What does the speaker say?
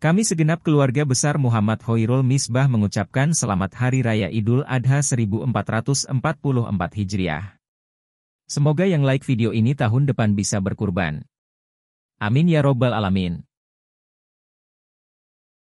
Kami segenap keluarga besar Muhammad Hoirul Misbah mengucapkan selamat Hari Raya Idul Adha 1444 Hijriah. Semoga yang like video ini tahun depan bisa berkurban. Amin ya robbal alamin.